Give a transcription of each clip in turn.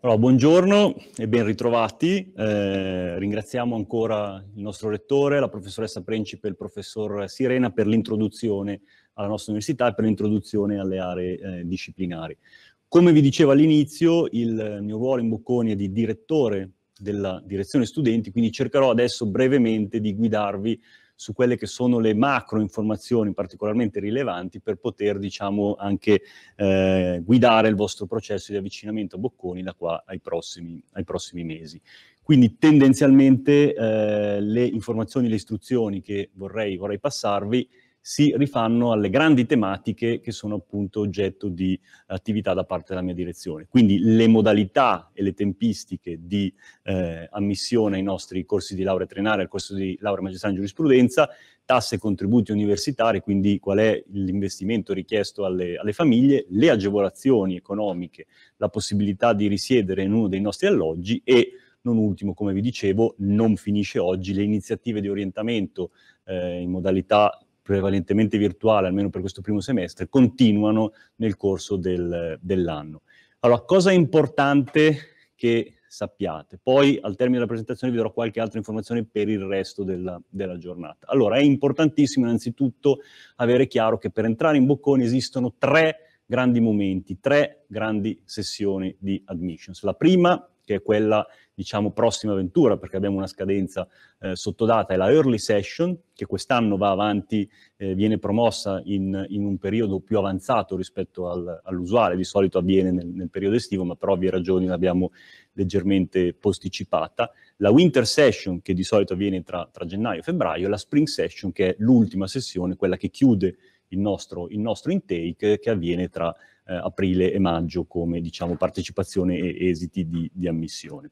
Allora, buongiorno e ben ritrovati. Eh, ringraziamo ancora il nostro rettore, la professoressa Principe e il professor Sirena per l'introduzione alla nostra università e per l'introduzione alle aree eh, disciplinari. Come vi dicevo all'inizio, il mio ruolo in Bocconi è di direttore della direzione studenti, quindi cercherò adesso brevemente di guidarvi su quelle che sono le macro informazioni particolarmente rilevanti per poter diciamo anche eh, guidare il vostro processo di avvicinamento a Bocconi da qua ai prossimi, ai prossimi mesi. Quindi tendenzialmente eh, le informazioni, le istruzioni che vorrei, vorrei passarvi si rifanno alle grandi tematiche che sono appunto oggetto di attività da parte della mia direzione. Quindi le modalità e le tempistiche di eh, ammissione ai nostri corsi di laurea trenaria, al corso di laurea magistrale in giurisprudenza, tasse e contributi universitari, quindi qual è l'investimento richiesto alle, alle, famiglie, le agevolazioni economiche, la possibilità di risiedere in uno dei nostri alloggi e non ultimo, come vi dicevo, non finisce oggi, le iniziative di orientamento eh, in modalità prevalentemente virtuale, almeno per questo primo semestre, continuano nel corso del, dell'anno. Allora, cosa importante che sappiate. Poi al termine della presentazione vi darò qualche altra informazione per il resto della, della, giornata. Allora, è importantissimo innanzitutto avere chiaro che per entrare in Bocconi esistono tre grandi momenti, tre grandi sessioni di admissions. La prima che è quella, diciamo, prossima avventura, perché abbiamo una scadenza eh, sottodata, è la Early Session, che quest'anno va avanti, eh, viene promossa in, in, un periodo più avanzato rispetto al, all'usuale, di solito avviene nel, nel, periodo estivo, ma per ovvie ragioni l'abbiamo leggermente posticipata. La Winter Session, che di solito avviene tra, tra gennaio e febbraio, e la Spring Session, che è l'ultima sessione, quella che chiude il nostro, il nostro intake, che avviene tra eh, aprile e maggio come diciamo, partecipazione e esiti di, di ammissione.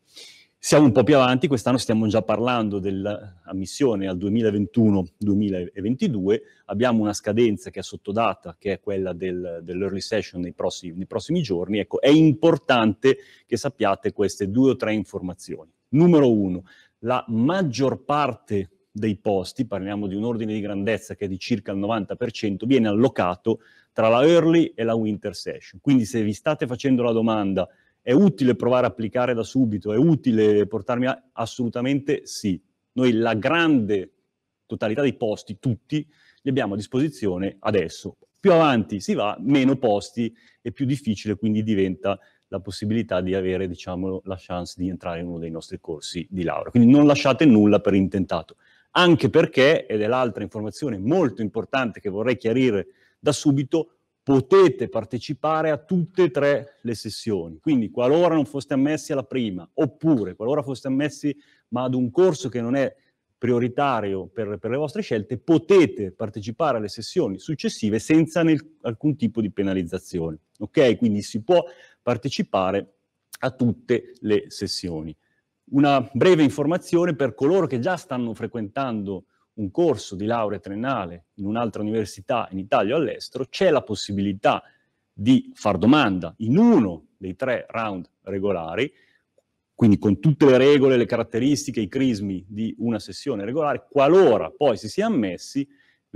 Siamo un po' più avanti, quest'anno stiamo già parlando dell'ammissione al 2021-2022, abbiamo una scadenza che è sottodata, che è quella del, dell'early session nei prossimi, nei prossimi giorni. Ecco, è importante che sappiate queste due o tre informazioni. Numero uno, la maggior parte dei posti, parliamo di un ordine di grandezza che è di circa il 90%, viene allocato tra la early e la winter session. Quindi se vi state facendo la domanda è utile provare a applicare da subito, è utile portarmi a... assolutamente sì. Noi la grande totalità dei posti, tutti, li abbiamo a disposizione adesso. Più avanti si va, meno posti e più difficile, quindi diventa la possibilità di avere diciamo, la chance di entrare in uno dei nostri corsi di laurea. Quindi non lasciate nulla per intentato anche perché, ed è l'altra informazione molto importante che vorrei chiarire da subito, potete partecipare a tutte e tre le sessioni. Quindi qualora non foste ammessi alla prima, oppure qualora foste ammessi ma ad un corso che non è prioritario per, per le vostre scelte, potete partecipare alle sessioni successive senza nel, alcun tipo di penalizzazione. Ok? Quindi si può partecipare a tutte le sessioni una breve informazione per coloro che già stanno frequentando un corso di laurea triennale in un'altra università in Italia o all'estero, c'è la possibilità di far domanda in uno dei tre round regolari, quindi con tutte le regole, le caratteristiche, i crismi di una sessione regolare, qualora poi si sia ammessi,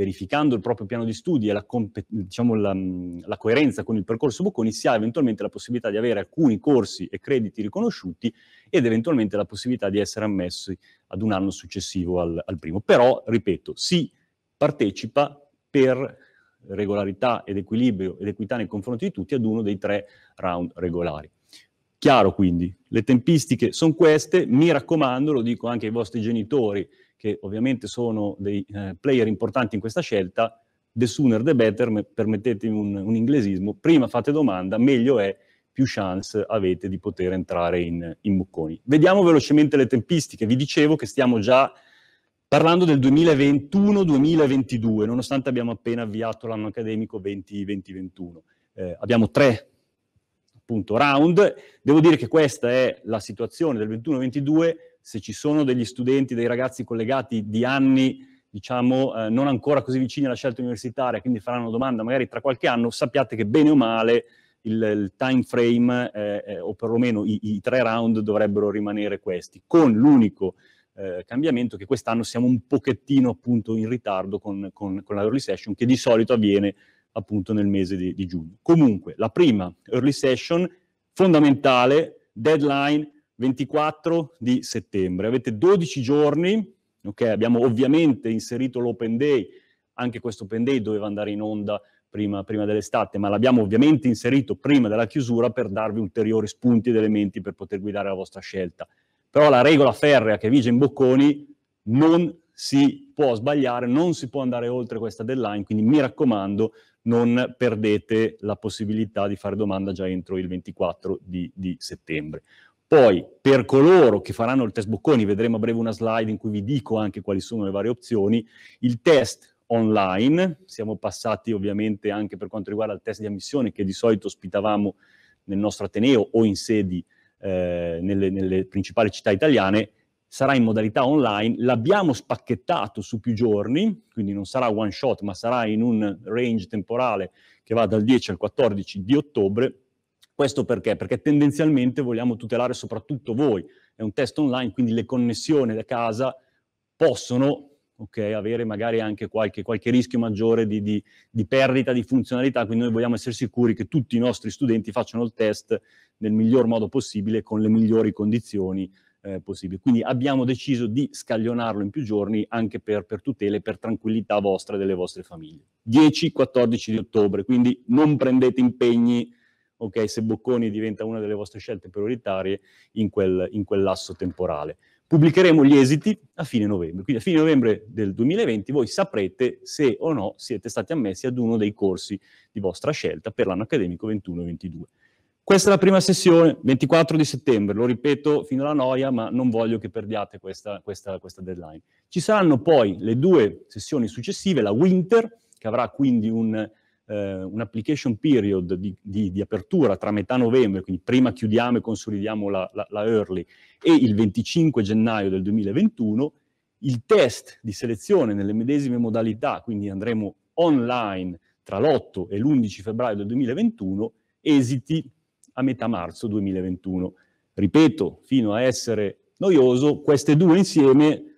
verificando il proprio piano di studi e la, diciamo, la, mm, la coerenza con il percorso Bocconi, si ha eventualmente la possibilità di avere alcuni corsi e crediti riconosciuti ed eventualmente la possibilità di essere ammessi ad un anno successivo al, al primo. Però, ripeto, si partecipa per regolarità ed equilibrio ed equità nei confronti di tutti ad uno dei tre round regolari. Chiaro quindi, le tempistiche sono queste, mi raccomando, lo dico anche ai vostri genitori che ovviamente sono dei eh, player importanti in questa scelta, the sooner the better, permettetemi un, un, inglesismo, prima fate domanda, meglio è, più chance avete di poter entrare in, in bocconi. Vediamo velocemente le tempistiche, vi dicevo che stiamo già parlando del 2021-2022, nonostante abbiamo appena avviato l'anno accademico 2020-2021. Eh, abbiamo tre appunto, round, devo dire che questa è la situazione del 21-22, se ci sono degli studenti, dei ragazzi collegati di anni diciamo, eh, non ancora così vicini alla scelta universitaria, quindi faranno domanda magari tra qualche anno, sappiate che bene o male il, il time frame eh, eh, o perlomeno i, i, tre round dovrebbero rimanere questi, con l'unico eh, cambiamento che quest'anno siamo un pochettino appunto in ritardo con, con, con, la early session che di solito avviene appunto nel mese di, di giugno. Comunque, la prima early session fondamentale, deadline 24 di settembre. Avete 12 giorni, ok? Abbiamo ovviamente inserito l'open day, anche questo open day doveva andare in onda prima, prima dell'estate, ma l'abbiamo ovviamente inserito prima della chiusura per darvi ulteriori spunti ed elementi per poter guidare la vostra scelta. Però la regola ferrea che vige in Bocconi non si può sbagliare, non si può andare oltre questa deadline, quindi mi raccomando non perdete la possibilità di fare domanda già entro il 24 di, di settembre. Poi, per coloro che faranno il test bocconi, vedremo a breve una slide in cui vi dico anche quali sono le varie opzioni, il test online, siamo passati ovviamente anche per quanto riguarda il test di ammissione che di solito ospitavamo nel nostro Ateneo o in sedi eh, nelle, nelle principali città italiane, sarà in modalità online, l'abbiamo spacchettato su più giorni, quindi non sarà one shot, ma sarà in un range temporale che va dal 10 al 14 di ottobre questo perché? Perché tendenzialmente vogliamo tutelare soprattutto voi. È un test online, quindi le connessioni da casa possono okay, avere magari anche qualche, qualche rischio maggiore di, di, di, perdita di funzionalità, quindi noi vogliamo essere sicuri che tutti i nostri studenti facciano il test nel miglior modo possibile, con le migliori condizioni eh, possibili. Quindi abbiamo deciso di scaglionarlo in più giorni anche per, per tutele, per tranquillità vostra e delle vostre famiglie. 10-14 di ottobre, quindi non prendete impegni ok? se Bocconi diventa una delle vostre scelte prioritarie in, quel, in quell'asso temporale. Pubblicheremo gli esiti a fine novembre, quindi a fine novembre del 2020 voi saprete se o no siete stati ammessi ad uno dei corsi di vostra scelta per l'anno accademico 21-22. Questa è la prima sessione, 24 di settembre, lo ripeto fino alla noia, ma non voglio che perdiate questa, questa, questa deadline. Ci saranno poi le due sessioni successive, la winter, che avrà quindi un, eh, un application period di, di, di, apertura tra metà novembre, quindi prima chiudiamo e consolidiamo la, la, la early, e il 25 gennaio del 2021, il test di selezione nelle medesime modalità, quindi andremo online tra l'8 e l'11 febbraio del 2021, esiti a metà marzo 2021. Ripeto, fino a essere noioso, queste due insieme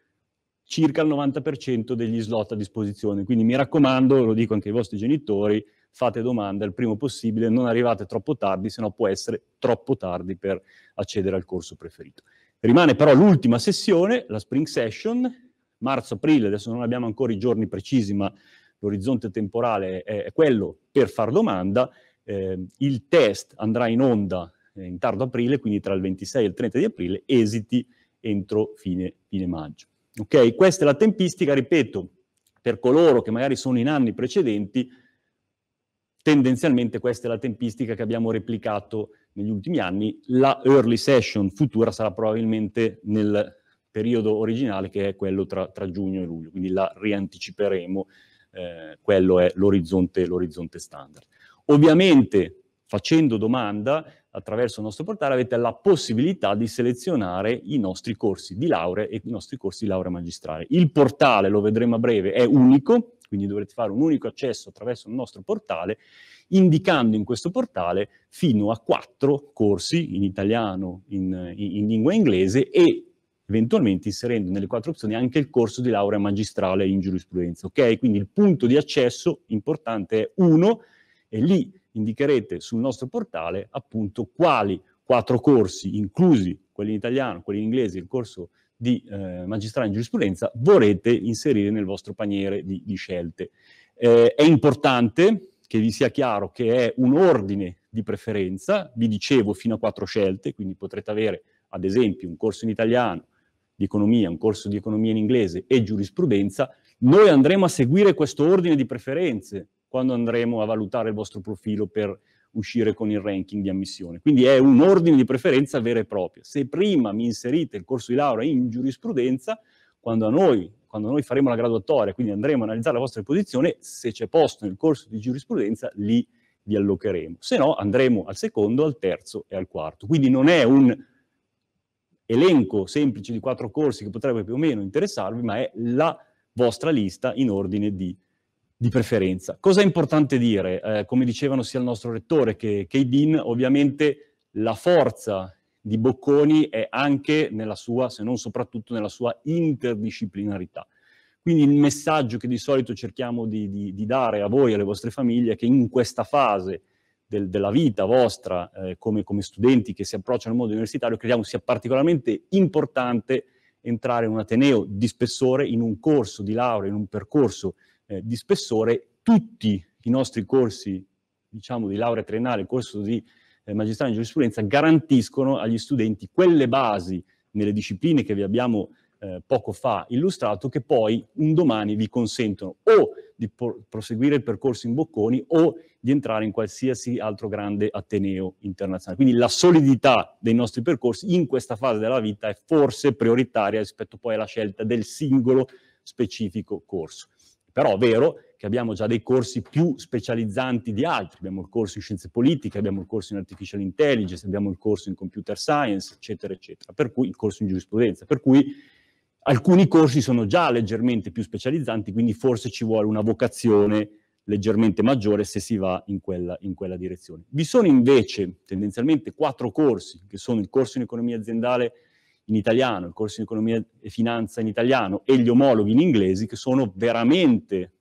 circa il 90% degli slot a disposizione. Quindi mi raccomando, lo dico anche ai vostri genitori, fate domanda il primo possibile, non arrivate troppo tardi, se no può essere troppo tardi per accedere al corso preferito. Rimane però l'ultima sessione, la Spring Session, marzo-aprile, adesso non abbiamo ancora i giorni precisi, ma l'orizzonte temporale è quello per far domanda. Eh, il test andrà in onda eh, in tardo aprile, quindi tra il 26 e il 30 di aprile, esiti entro fine, fine maggio. Ok, Questa è la tempistica, ripeto, per coloro che magari sono in anni precedenti, tendenzialmente questa è la tempistica che abbiamo replicato negli ultimi anni, la early session futura sarà probabilmente nel periodo originale che è quello tra, tra giugno e luglio, quindi la rianticiperemo, eh, quello è l'orizzonte standard. Ovviamente facendo domanda attraverso il nostro portale avete la possibilità di selezionare i nostri corsi di laurea e i nostri corsi di laurea magistrale. Il portale, lo vedremo a breve, è unico, quindi dovrete fare un unico accesso attraverso il nostro portale, indicando in questo portale fino a quattro corsi in italiano, in, in lingua inglese e eventualmente inserendo nelle quattro opzioni anche il corso di laurea magistrale in giurisprudenza. Ok? Quindi il punto di accesso importante è uno e lì indicherete sul nostro portale appunto quali quattro corsi, inclusi quelli in italiano, quelli in inglese, il corso di eh, magistrale in giurisprudenza, vorrete inserire nel vostro paniere di, di scelte. Eh, è importante che vi sia chiaro che è un ordine di preferenza, vi dicevo fino a quattro scelte, quindi potrete avere ad esempio un corso in italiano, di economia, un corso di economia in inglese e giurisprudenza, noi andremo a seguire questo ordine di preferenze, quando andremo a valutare il vostro profilo per uscire con il ranking di ammissione. Quindi è un ordine di preferenza vero e proprio. Se prima mi inserite il corso di laurea in giurisprudenza, quando noi, quando noi faremo la graduatoria, quindi andremo a analizzare la vostra posizione, se c'è posto nel corso di giurisprudenza, lì vi allocheremo. Se no, andremo al secondo, al terzo e al quarto. Quindi non è un elenco semplice di quattro corsi che potrebbe più o meno interessarvi, ma è la vostra lista in ordine di preferenza di preferenza. Cosa è importante dire? Eh, come dicevano sia il nostro rettore che, che i Dean, ovviamente la forza di Bocconi è anche nella sua, se non soprattutto nella sua interdisciplinarità. Quindi il messaggio che di solito cerchiamo di, di, di dare a voi e alle vostre famiglie è che in questa fase del, della vita vostra, eh, come, come studenti che si approcciano al mondo universitario, crediamo sia particolarmente importante entrare in un Ateneo di spessore, in un corso di laurea, in un percorso eh, di spessore tutti i nostri corsi, diciamo, di laurea triennale, corso di eh, magistrale in giurisprudenza, garantiscono agli studenti quelle basi nelle discipline che vi abbiamo eh, poco fa illustrato, che poi un domani vi consentono o di proseguire il percorso in Bocconi o di entrare in qualsiasi altro grande ateneo internazionale. Quindi la solidità dei nostri percorsi in questa fase della vita è forse prioritaria rispetto poi alla scelta del singolo specifico corso. Però è vero che abbiamo già dei corsi più specializzanti di altri, abbiamo il corso in scienze politiche, abbiamo il corso in artificial intelligence, abbiamo il corso in computer science, eccetera, eccetera, per cui il corso in giurisprudenza, per cui alcuni corsi sono già leggermente più specializzanti, quindi forse ci vuole una vocazione leggermente maggiore se si va in quella, in quella direzione. Vi sono invece tendenzialmente quattro corsi, che sono il corso in economia aziendale, in italiano, il corso in economia e finanza in italiano e gli omologhi in inglesi che sono veramente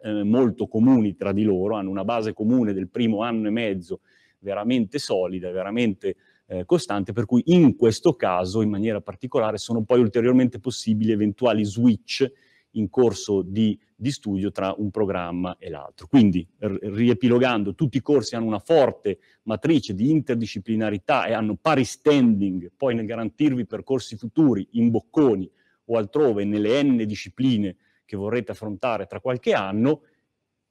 eh, molto comuni tra di loro, hanno una base comune del primo anno e mezzo veramente solida, veramente eh, costante, per cui in questo caso in maniera particolare sono poi ulteriormente possibili eventuali switch in corso di, di studio tra un programma e l'altro. Quindi, riepilogando, tutti i corsi hanno una forte matrice di interdisciplinarità e hanno pari standing, poi nel garantirvi percorsi futuri in bocconi o altrove nelle n discipline che vorrete affrontare tra qualche anno.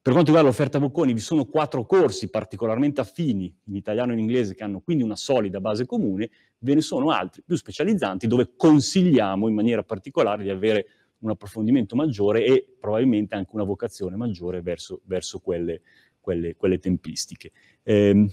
Per quanto riguarda l'offerta Bocconi, vi sono quattro corsi particolarmente affini in italiano e in inglese che hanno quindi una solida base comune, ve ne sono altri più specializzanti dove consigliamo in maniera particolare di avere un approfondimento maggiore e probabilmente anche una vocazione maggiore verso, verso quelle, quelle, quelle, tempistiche. Eh,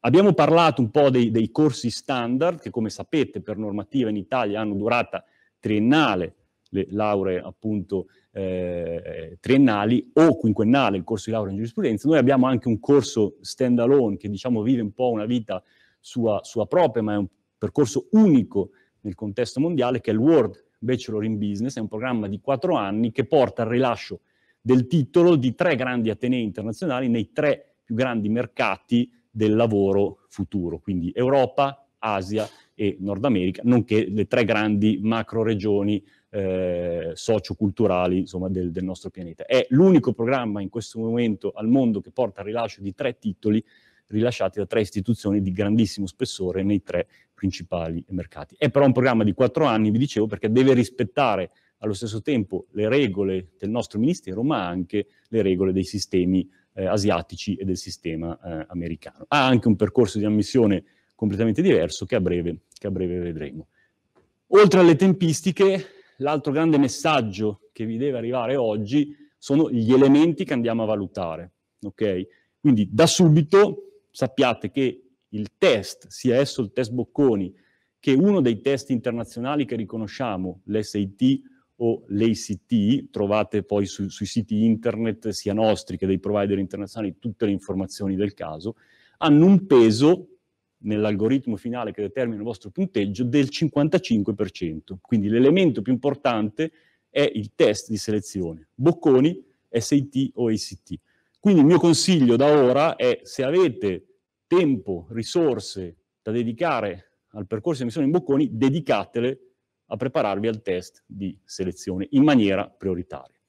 abbiamo parlato un po' dei, dei, corsi standard che come sapete per normativa in Italia hanno durata triennale, le lauree appunto eh, triennali o quinquennale, il corso di laurea in giurisprudenza. Noi abbiamo anche un corso stand alone che diciamo vive un po' una vita sua, sua propria ma è un percorso unico nel contesto mondiale che è il World Bachelor in Business, è un programma di quattro anni che porta al rilascio del titolo di tre grandi atenei internazionali nei tre più grandi mercati del lavoro futuro, quindi Europa, Asia e Nord America, nonché le tre grandi macro regioni eh, socioculturali insomma, del, del nostro pianeta. È l'unico programma in questo momento al mondo che porta al rilascio di tre titoli rilasciati da tre istituzioni di grandissimo spessore nei tre principali mercati. È però un programma di quattro anni, vi dicevo, perché deve rispettare allo stesso tempo le regole del nostro ministero, ma anche le regole dei sistemi eh, asiatici e del sistema eh, americano. Ha anche un percorso di ammissione completamente diverso che a breve, che a breve vedremo. Oltre alle tempistiche, l'altro grande messaggio che vi deve arrivare oggi sono gli elementi che andiamo a valutare. Okay? Quindi da subito sappiate che il test, sia esso il test Bocconi, che uno dei test internazionali che riconosciamo, l'SAT o l'ACT, trovate poi su, sui siti internet sia nostri che dei provider internazionali tutte le informazioni del caso, hanno un peso nell'algoritmo finale che determina il vostro punteggio del 55%. Quindi l'elemento più importante è il test di selezione, Bocconi, SAT o ACT. Quindi il mio consiglio da ora è se avete tempo, risorse da dedicare al percorso di missione in bocconi, dedicatele a prepararvi al test di selezione in maniera prioritaria.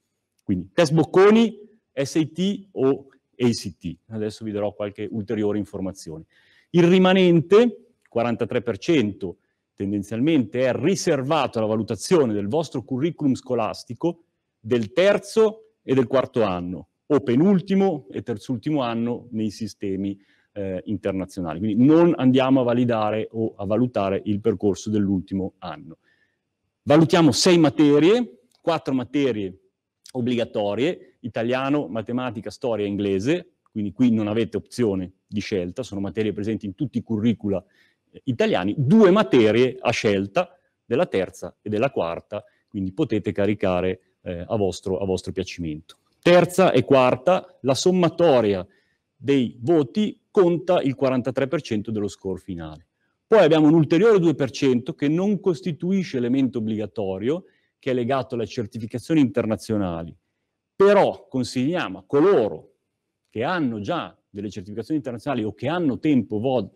Quindi test bocconi, SAT o ACT. Adesso vi darò qualche ulteriore informazione. Il rimanente, 43%, tendenzialmente è riservato alla valutazione del vostro curriculum scolastico del terzo e del quarto anno, o penultimo e terzultimo anno nei sistemi eh, internazionali. Quindi non andiamo a validare o a valutare il percorso dell'ultimo anno. Valutiamo sei materie, quattro materie obbligatorie, italiano, matematica, storia e inglese, quindi qui non avete opzione di scelta, sono materie presenti in tutti i curricula eh, italiani, due materie a scelta della terza e della quarta, quindi potete caricare eh, a, vostro, a vostro piacimento. Terza e quarta, la sommatoria dei voti conta il 43% dello score finale. Poi abbiamo un ulteriore 2% che non costituisce elemento obbligatorio, che è legato alle certificazioni internazionali. Però consigliamo a coloro che hanno già delle certificazioni internazionali o che hanno tempo, vo-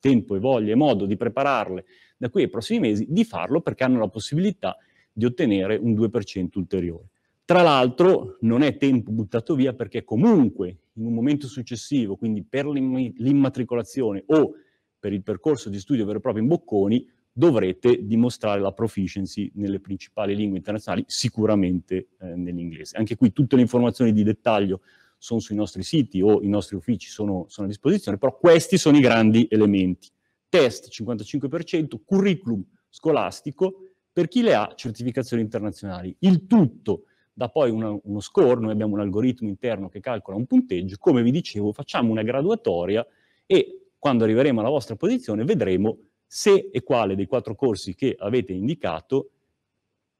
tempo e voglia e modo di prepararle da qui ai prossimi mesi, di farlo perché hanno la possibilità di ottenere un 2% ulteriore. Tra l'altro non è tempo buttato via perché comunque in un momento successivo, quindi per l'immatricolazione o per il percorso di studio vero e proprio in Bocconi, dovrete dimostrare la proficiency nelle principali lingue internazionali, sicuramente eh, nell'inglese. Anche qui tutte le informazioni di dettaglio sono sui nostri siti o i nostri uffici sono, sono a disposizione, però questi sono i grandi elementi. Test 55%, curriculum scolastico, per chi le ha certificazioni internazionali. Il tutto dà poi una, uno score, noi abbiamo un algoritmo interno che calcola un punteggio, come vi dicevo facciamo una graduatoria e quando arriveremo alla vostra posizione vedremo se e quale dei quattro corsi che avete indicato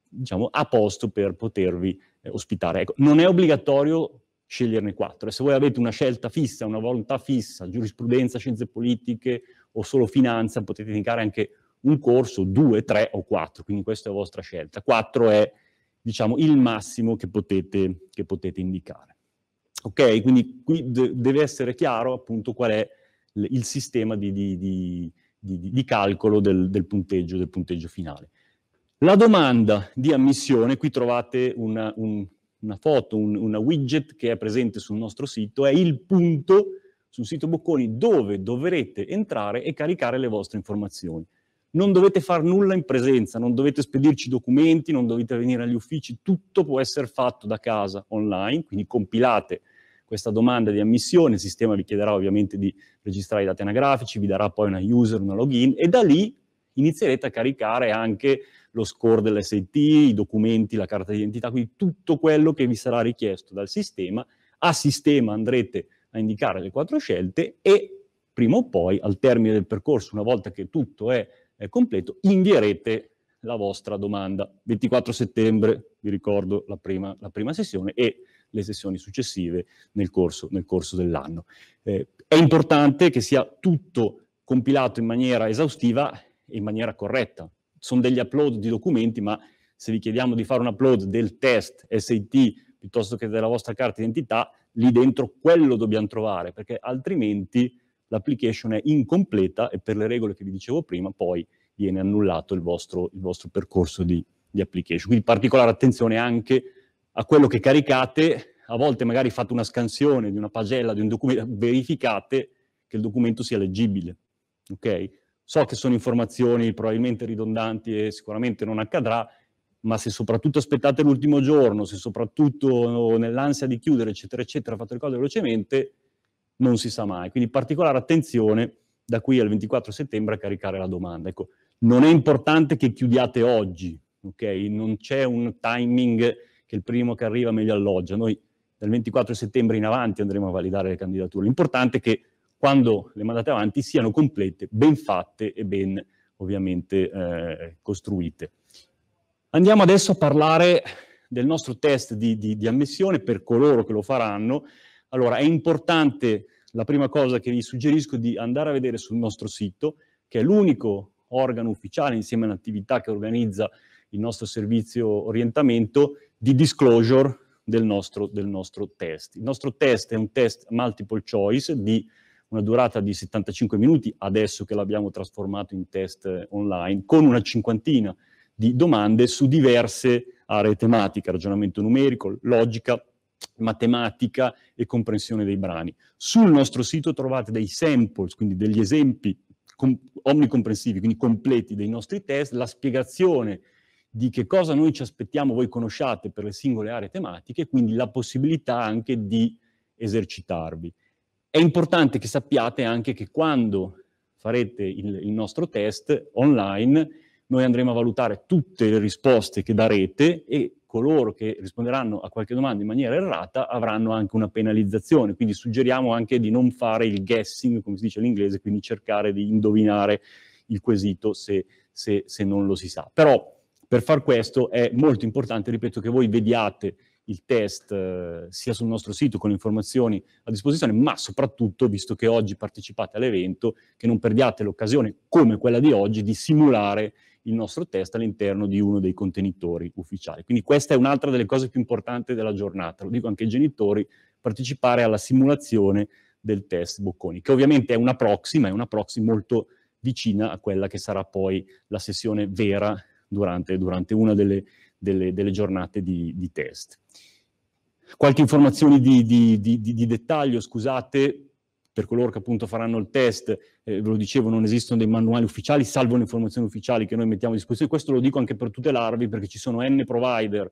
diciamo, a posto per potervi eh, ospitare. Ecco, non è obbligatorio sceglierne quattro. se voi avete una scelta fissa, una volontà fissa, giurisprudenza, scienze politiche o solo finanza, potete indicare anche un corso, due, tre o quattro. Quindi questa è la vostra scelta. Quattro è diciamo, il massimo che potete, che potete indicare. Ok, quindi qui deve essere chiaro appunto qual è il sistema di, di, di, di calcolo del, del, punteggio, del punteggio finale. La domanda di ammissione, qui trovate una, un, una foto, un, una widget che è presente sul nostro sito, è il punto sul sito Bocconi dove dovrete entrare e caricare le vostre informazioni non dovete fare nulla in presenza, non dovete spedirci documenti, non dovete venire agli uffici, tutto può essere fatto da casa online, quindi compilate questa domanda di ammissione, il sistema vi chiederà ovviamente di registrare i dati anagrafici, vi darà poi una user, una login e da lì inizierete a caricare anche lo score dell'SAT, i documenti, la carta d'identità, quindi tutto quello che vi sarà richiesto dal sistema. A sistema andrete a indicare le quattro scelte e prima o poi, al termine del percorso, una volta che tutto è eh, completo, invierete la vostra domanda. 24 settembre, vi ricordo, la prima, la prima sessione e le sessioni successive nel corso, nel corso dell'anno. Eh, è importante che sia tutto compilato in maniera esaustiva e in maniera corretta. Sono degli upload di documenti, ma se vi chiediamo di fare un upload del test SIT piuttosto che della vostra carta d'identità, lì dentro quello dobbiamo trovare, perché altrimenti l'application è incompleta e per le regole che vi dicevo prima poi viene annullato il vostro, il vostro percorso di, di, application. Quindi particolare attenzione anche a quello che caricate, a volte magari fate una scansione di una pagella, di un documento, verificate che il documento sia leggibile. ok? So che sono informazioni probabilmente ridondanti e sicuramente non accadrà, ma se soprattutto aspettate l'ultimo giorno, se soprattutto nell'ansia di chiudere, eccetera, eccetera, fate le cose velocemente, non si sa mai. Quindi particolare attenzione da qui al 24 settembre a caricare la domanda. Ecco, non è importante che chiudiate oggi, ok? Non c'è un timing che il primo che arriva meglio alloggia. Noi dal 24 settembre in avanti andremo a validare le candidature. L'importante è che quando le mandate avanti siano complete, ben fatte e ben ovviamente eh, costruite. Andiamo adesso a parlare del nostro test di, di, di ammissione per coloro che lo faranno allora, è importante, la prima cosa che vi suggerisco, di andare a vedere sul nostro sito, che è l'unico organo ufficiale insieme all'attività che organizza il nostro servizio orientamento, di disclosure del nostro, del nostro test. Il nostro test è un test multiple choice di una durata di 75 minuti, adesso che l'abbiamo trasformato in test online, con una cinquantina di domande su diverse aree tematiche, ragionamento numerico, logica, matematica e comprensione dei brani. Sul nostro sito trovate dei samples, quindi degli esempi omnicomprensivi, quindi completi dei nostri test, la spiegazione di che cosa noi ci aspettiamo voi conosciate per le singole aree tematiche, quindi la possibilità anche di esercitarvi. È importante che sappiate anche che quando farete il, il nostro test online noi andremo a valutare tutte le risposte che darete e coloro che risponderanno a qualche domanda in maniera errata avranno anche una penalizzazione, quindi suggeriamo anche di non fare il guessing, come si dice in inglese, quindi cercare di indovinare il quesito se, se, se non lo si sa. Però per far questo è molto importante, ripeto, che voi vediate il test eh, sia sul nostro sito con le informazioni a disposizione, ma soprattutto, visto che oggi partecipate all'evento, che non perdiate l'occasione come quella di oggi di simulare il nostro test all'interno di uno dei contenitori ufficiali. Quindi questa è un'altra delle cose più importanti della giornata, lo dico anche ai genitori, partecipare alla simulazione del test Bocconi, che ovviamente è una proxy, ma è una proxy molto vicina a quella che sarà poi la sessione vera durante, durante una delle, delle, delle giornate di, di test. Qualche informazione di, di, di, di dettaglio, scusate, per coloro che appunto faranno il test, eh, ve lo dicevo, non esistono dei manuali ufficiali, salvo le informazioni ufficiali che noi mettiamo a disposizione. Questo lo dico anche per tutelarvi, perché ci sono N provider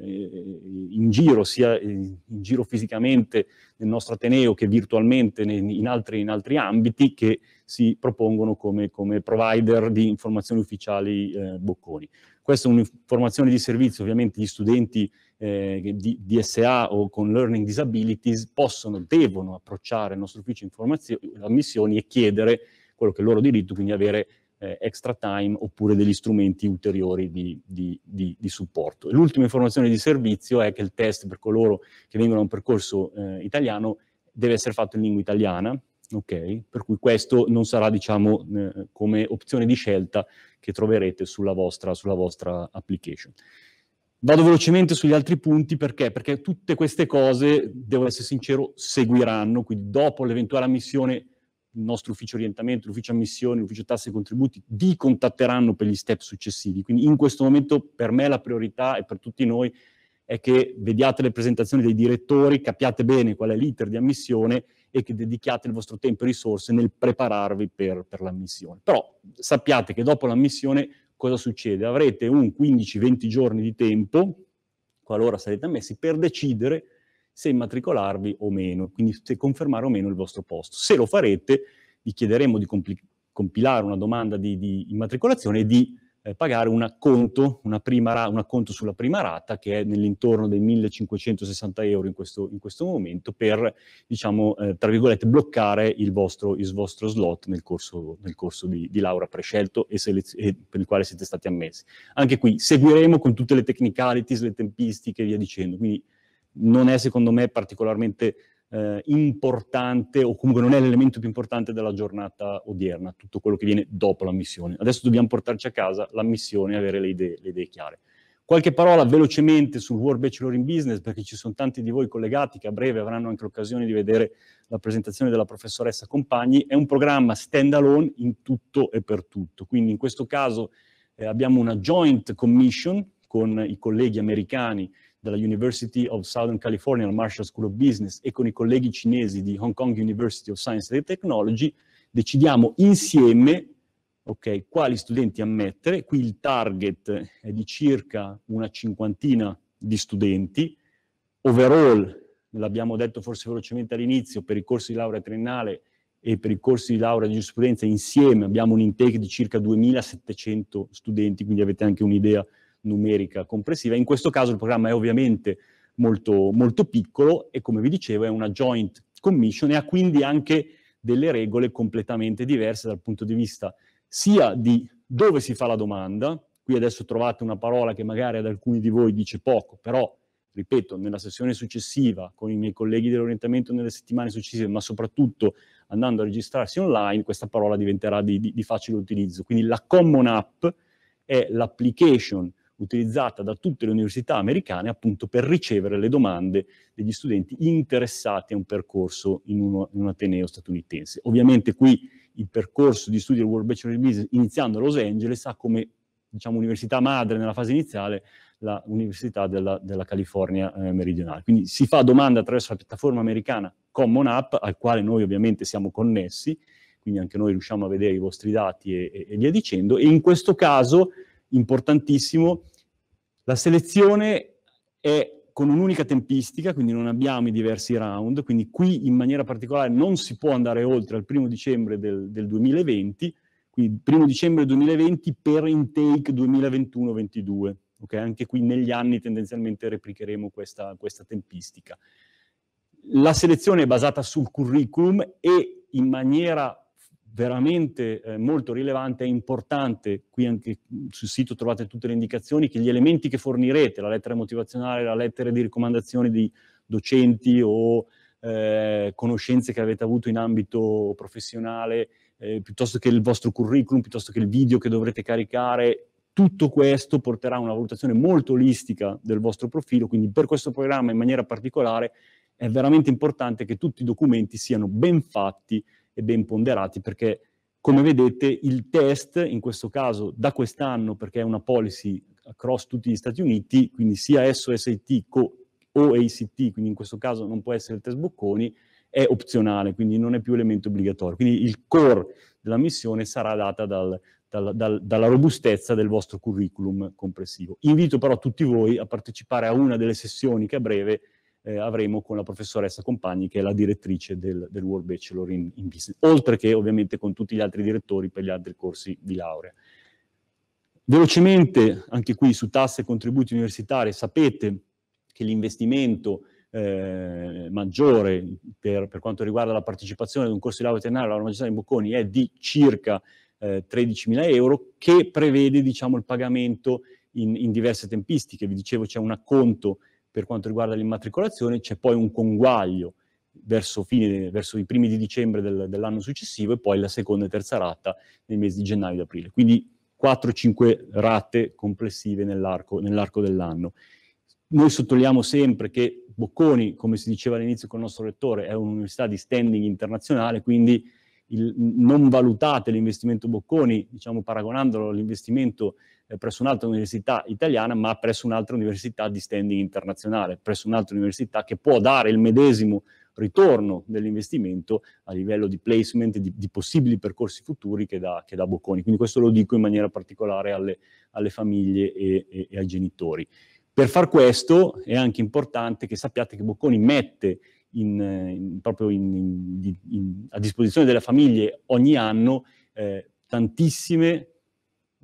in giro, sia in giro fisicamente nel nostro Ateneo che virtualmente in altri, in altri ambiti che si propongono come, come, provider di informazioni ufficiali eh, Bocconi. Questa è un'informazione di servizio, ovviamente gli studenti eh, di DSA o con learning disabilities possono, devono approcciare il nostro ufficio informazioni, ammissioni e chiedere quello che è il loro diritto, quindi avere eh, extra time oppure degli strumenti ulteriori di, di, di, di supporto. L'ultima informazione di servizio è che il test per coloro che vengono a un percorso eh, italiano deve essere fatto in lingua italiana, okay? per cui questo non sarà diciamo, eh, come opzione di scelta che troverete sulla vostra, sulla vostra application. Vado velocemente sugli altri punti perché? Perché tutte queste cose, devo essere sincero, seguiranno, quindi dopo l'eventuale ammissione il nostro ufficio orientamento, l'ufficio ammissioni, l'ufficio tasse e contributi, vi contatteranno per gli step successivi. Quindi in questo momento per me la priorità e per tutti noi è che vediate le presentazioni dei direttori, capiate bene qual è l'iter di ammissione e che dedichiate il vostro tempo e risorse nel prepararvi per, per l'ammissione. Però sappiate che dopo l'ammissione cosa succede? Avrete un 15-20 giorni di tempo, qualora sarete ammessi, per decidere se immatricolarvi o meno, quindi se confermare o meno il vostro posto. Se lo farete, vi chiederemo di compilare una domanda di, di immatricolazione e di eh, pagare un acconto, una una sulla prima rata che è nell'intorno dei 1560 euro in questo, in questo momento per, diciamo, eh, tra virgolette, bloccare il vostro, il vostro slot nel corso, nel corso di, di, laurea prescelto e, e, per il quale siete stati ammessi. Anche qui seguiremo con tutte le technicalities, le tempistiche e via dicendo, quindi non è secondo me particolarmente eh, importante o comunque non è l'elemento più importante della giornata odierna, tutto quello che viene dopo la missione. Adesso dobbiamo portarci a casa la missione e avere le idee, le idee chiare. Qualche parola velocemente sul World Bachelor in Business, perché ci sono tanti di voi collegati che a breve avranno anche l'occasione di vedere la presentazione della professoressa Compagni. È un programma stand-alone in tutto e per tutto. Quindi in questo caso eh, abbiamo una joint commission con i colleghi americani dalla University of Southern California, la Marshall School of Business e con i colleghi cinesi di Hong Kong University of Science and Technology, decidiamo insieme okay, quali studenti ammettere. Qui il target è di circa una cinquantina di studenti. Overall, l'abbiamo detto forse velocemente all'inizio, per i corsi di laurea triennale e per i corsi di laurea di giurisprudenza insieme abbiamo un intake di circa 2.700 studenti, quindi avete anche un'idea numerica complessiva. In questo caso il programma è ovviamente molto, molto piccolo e come vi dicevo è una joint commission e ha quindi anche delle regole completamente diverse dal punto di vista sia di dove si fa la domanda, qui adesso trovate una parola che magari ad alcuni di voi dice poco, però ripeto, nella sessione successiva con i miei colleghi dell'orientamento nelle settimane successive, ma soprattutto andando a registrarsi online, questa parola diventerà di, di, di facile utilizzo. Quindi la Common App è l'application utilizzata da tutte le università americane appunto per ricevere le domande degli studenti interessati a un percorso in, uno, in un ateneo statunitense. Ovviamente qui il percorso di studio del World Bachelor of Business iniziando a Los Angeles ha come diciamo, università madre nella fase iniziale l'Università della, della, California eh, Meridionale. Quindi si fa domanda attraverso la piattaforma americana Common App, al quale noi ovviamente siamo connessi, quindi anche noi riusciamo a vedere i vostri dati e, e, e via dicendo, e in questo caso importantissimo. La selezione è con un'unica tempistica, quindi non abbiamo i diversi round, quindi qui in maniera particolare non si può andare oltre al primo dicembre del, del 2020, quindi primo dicembre 2020 per intake 2021-22. Okay? Anche qui negli anni tendenzialmente replicheremo questa, questa tempistica. La selezione è basata sul curriculum e in maniera veramente eh, molto rilevante e importante, qui anche sul sito trovate tutte le indicazioni, che gli elementi che fornirete, la lettera motivazionale, la lettera di raccomandazione di docenti o eh, conoscenze che avete avuto in ambito professionale, eh, piuttosto che il vostro curriculum, piuttosto che il video che dovrete caricare, tutto questo porterà a una valutazione molto olistica del vostro profilo, quindi per questo programma in maniera particolare è veramente importante che tutti i documenti siano ben fatti e ben ponderati perché come vedete il test in questo caso da quest'anno perché è una policy across tutti gli Stati Uniti, quindi sia SOSIT o ACT, quindi in questo caso non può essere il test Bocconi, è opzionale, quindi non è più elemento obbligatorio. Quindi il core della missione sarà data dal, dal, dal, dalla robustezza del vostro curriculum complessivo. Invito però tutti voi a partecipare a una delle sessioni che a breve eh, avremo con la professoressa Compagni, che è la direttrice del, del World Bachelor in, in, Business, oltre che ovviamente con tutti gli altri direttori per gli altri corsi di laurea. Velocemente, anche qui su tasse e contributi universitari, sapete che l'investimento eh, maggiore per, per, quanto riguarda la partecipazione ad un corso di laurea ternario alla Magistratura di Bocconi è di circa eh, 13.000 euro, che prevede diciamo, il pagamento in, in diverse tempistiche. Vi dicevo c'è un acconto per quanto riguarda l'immatricolazione, c'è poi un conguaglio verso, fine, verso i primi di dicembre del, dell'anno successivo e poi la seconda e terza ratta nei mesi di gennaio ed aprile. Quindi 4-5 rate complessive nell'arco, nell'arco dell'anno. Noi sottolineiamo sempre che Bocconi, come si diceva all'inizio con il nostro lettore, è un'università di standing internazionale, quindi il, non valutate l'investimento Bocconi, diciamo paragonandolo all'investimento eh, presso un'altra università italiana, ma presso un'altra università di standing internazionale, presso un'altra università che può dare il medesimo ritorno dell'investimento a livello di placement, di, di possibili percorsi futuri che da, che da, Bocconi. Quindi questo lo dico in maniera particolare alle, alle famiglie e, e, e ai genitori. Per far questo è anche importante che sappiate che Bocconi mette in, in, proprio a disposizione delle famiglie ogni anno eh, tantissime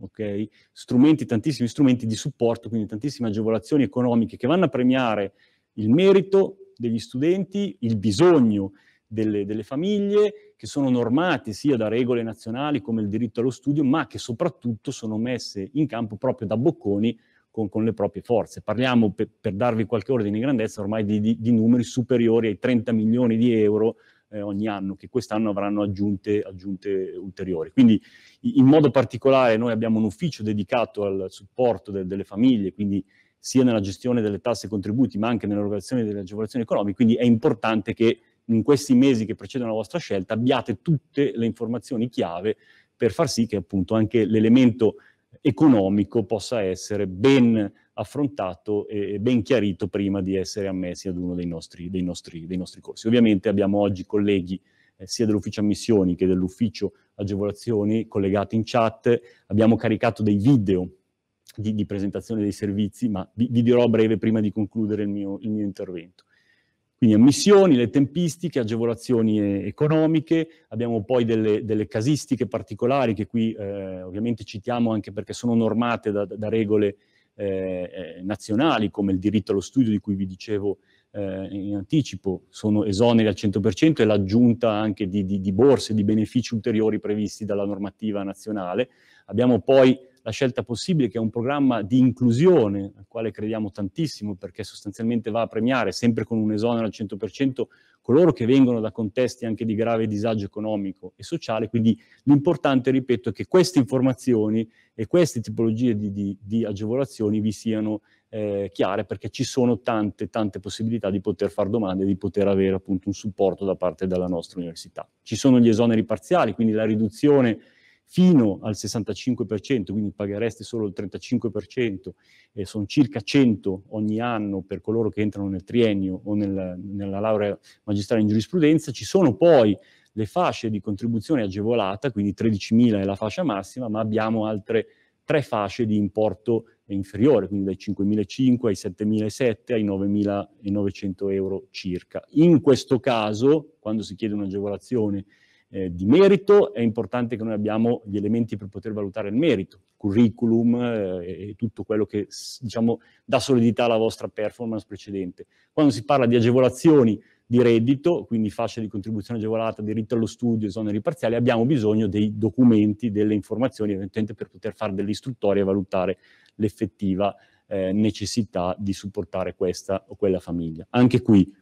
okay, strumenti, tantissimi strumenti di supporto, quindi tantissime agevolazioni economiche che vanno a premiare il merito degli studenti, il bisogno delle, delle famiglie, che sono normate sia da regole nazionali come il diritto allo studio, ma che soprattutto sono messe in campo proprio da bocconi con, con le proprie forze. Parliamo, per, per, darvi qualche ordine di grandezza, ormai di, di, di numeri superiori ai 30 milioni di euro eh, ogni anno, che quest'anno avranno aggiunte, aggiunte, ulteriori. Quindi in modo particolare noi abbiamo un ufficio dedicato al supporto de, delle famiglie, quindi sia nella gestione delle tasse e contributi, ma anche nell'erogazione delle agevolazioni economiche, quindi è importante che in questi mesi che precedono la vostra scelta abbiate tutte le informazioni chiave per far sì che appunto anche l'elemento economico possa essere ben affrontato e ben chiarito prima di essere ammessi ad uno dei nostri, dei nostri, dei nostri corsi. Ovviamente abbiamo oggi colleghi eh, sia dell'ufficio ammissioni che dell'ufficio agevolazioni collegati in chat, abbiamo caricato dei video di, di presentazione dei servizi, ma vi, vi, dirò a breve prima di concludere il mio, il mio intervento. Quindi ammissioni, le tempistiche, agevolazioni eh, economiche, abbiamo poi delle, delle casistiche particolari che qui eh, ovviamente citiamo anche perché sono normate da, da regole eh, eh nazionali come il diritto allo studio di cui vi dicevo eh, in anticipo, sono esoneri al 100% e l'aggiunta anche di, di, di borse, di benefici ulteriori previsti dalla normativa nazionale. Abbiamo poi la scelta possibile, che è un programma di inclusione, al quale crediamo tantissimo, perché sostanzialmente va a premiare, sempre con un esonero al 100%, coloro che vengono da contesti anche di grave disagio economico e sociale, quindi l'importante, ripeto, è che queste informazioni e queste tipologie di, di, di agevolazioni vi siano eh, chiare, perché ci sono tante, tante possibilità di poter fare domande e di poter avere appunto un supporto da parte della nostra università. Ci sono gli esoneri parziali, quindi la riduzione fino al 65%, quindi paghereste solo il 35%, e sono circa 100 ogni anno per coloro che entrano nel triennio o nel, nella laurea magistrale in giurisprudenza, ci sono poi le fasce di contribuzione agevolata, quindi 13.000 è la fascia massima, ma abbiamo altre tre fasce di importo inferiore, quindi dai 5.500 ai 7.700 ai 9.900 euro circa. In questo caso, quando si chiede un'agevolazione eh, di merito, è importante che noi abbiamo gli elementi per poter valutare il merito, curriculum eh, e tutto quello che diciamo, dà solidità alla vostra performance precedente. Quando si parla di agevolazioni di reddito, quindi fascia di contribuzione agevolata, diritto allo studio, esoneri parziali, abbiamo bisogno dei documenti, delle informazioni eventualmente per poter fare delle istruttorie e valutare l'effettiva eh, necessità di supportare questa o quella famiglia. Anche qui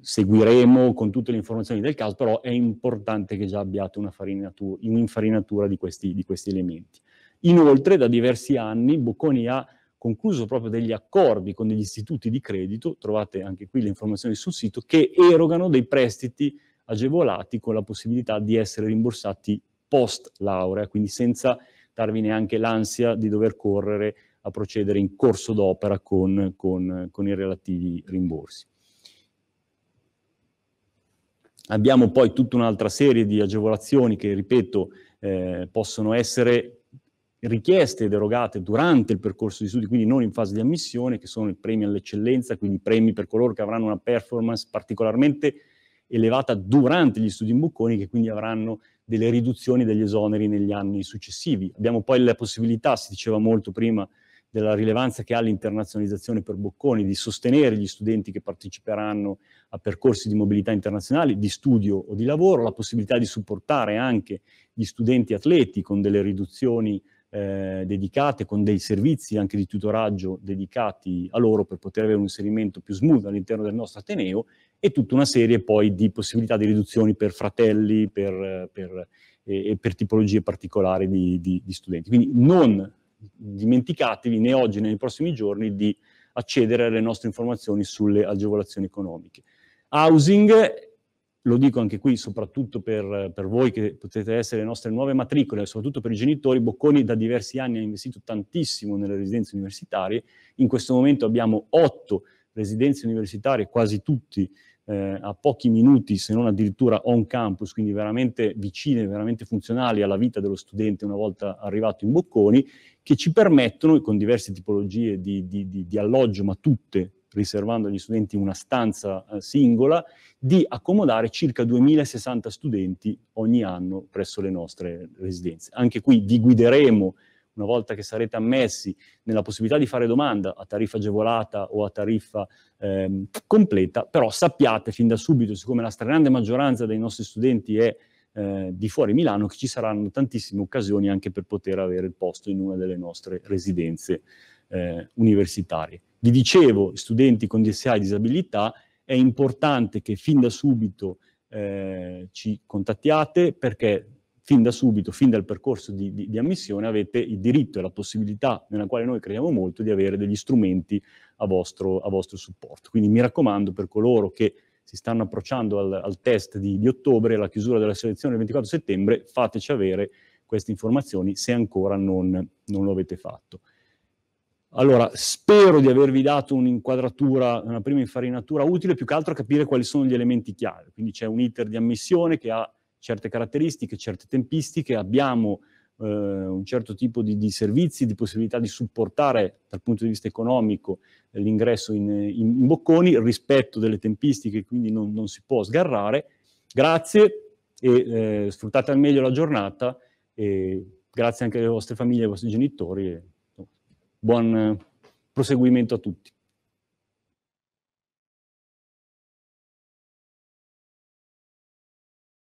seguiremo con tutte le informazioni del caso, però è importante che già abbiate un'infarinatura di, di questi, elementi. Inoltre, da diversi anni, Bocconi ha concluso proprio degli accordi con degli istituti di credito, trovate anche qui le informazioni sul sito, che erogano dei prestiti agevolati con la possibilità di essere rimborsati post laurea, quindi senza darvi neanche l'ansia di dover correre a procedere in corso d'opera con, con, con i relativi rimborsi. Abbiamo poi tutta un'altra serie di agevolazioni che, ripeto, eh, possono essere richieste ed erogate durante il percorso di studi, quindi non in fase di ammissione, che sono i premi all'eccellenza, quindi premi per coloro che avranno una performance particolarmente elevata durante gli studi in Bocconi, che quindi avranno delle riduzioni degli esoneri negli anni successivi. Abbiamo poi la possibilità, si diceva molto prima, della rilevanza che ha l'internazionalizzazione per Bocconi, di sostenere gli studenti che parteciperanno a percorsi di mobilità internazionale, di studio o di lavoro, la possibilità di supportare anche gli studenti atleti con delle riduzioni eh, dedicate, con dei servizi anche di tutoraggio dedicati a loro per poter avere un inserimento più smooth all'interno del nostro Ateneo e tutta una serie poi di possibilità di riduzioni per fratelli, per, per, eh, per tipologie particolari di, di, di studenti. Quindi non dimenticatevi né oggi né nei prossimi giorni di accedere alle nostre informazioni sulle agevolazioni economiche. Housing, lo dico anche qui soprattutto per, per, voi che potete essere le nostre nuove matricole, soprattutto per i genitori, Bocconi da diversi anni ha investito tantissimo nelle residenze universitarie, in questo momento abbiamo otto residenze universitarie, quasi tutti eh, a pochi minuti, se non addirittura on campus, quindi veramente vicine, veramente funzionali alla vita dello studente una volta arrivato in Bocconi, che ci permettono, con diverse tipologie di, di, di, di alloggio, ma tutte riservando agli studenti una stanza eh, singola, di accomodare circa 2060 studenti ogni anno presso le nostre residenze. Anche qui vi guideremo una volta che sarete ammessi nella possibilità di fare domanda a tariffa agevolata o a tariffa eh, completa, però sappiate fin da subito, siccome la stragrande maggioranza dei nostri studenti è eh, di fuori Milano, che ci saranno tantissime occasioni anche per poter avere il posto in una delle nostre residenze eh, universitarie. Vi dicevo, studenti con DSA e disabilità, è importante che fin da subito eh, ci contattiate perché fin da subito, fin dal percorso di, di, di, ammissione, avete il diritto e la possibilità, nella quale noi crediamo molto, di avere degli strumenti a vostro, a vostro supporto. Quindi mi raccomando per coloro che si stanno approcciando al, al test di, di ottobre, alla chiusura della selezione del 24 settembre, fateci avere queste informazioni se ancora non, non lo avete fatto. Allora, spero di avervi dato un'inquadratura, una prima infarinatura utile, più che altro a capire quali sono gli elementi chiave. Quindi c'è un iter di ammissione che ha certe caratteristiche, certe tempistiche, abbiamo eh, un certo tipo di, di, servizi, di possibilità di supportare dal punto di vista economico l'ingresso in, in, in, bocconi, rispetto delle tempistiche, quindi non, non si può sgarrare. Grazie e eh, sfruttate al meglio la giornata e grazie anche alle vostre famiglie, e ai vostri genitori. E buon eh, proseguimento a tutti.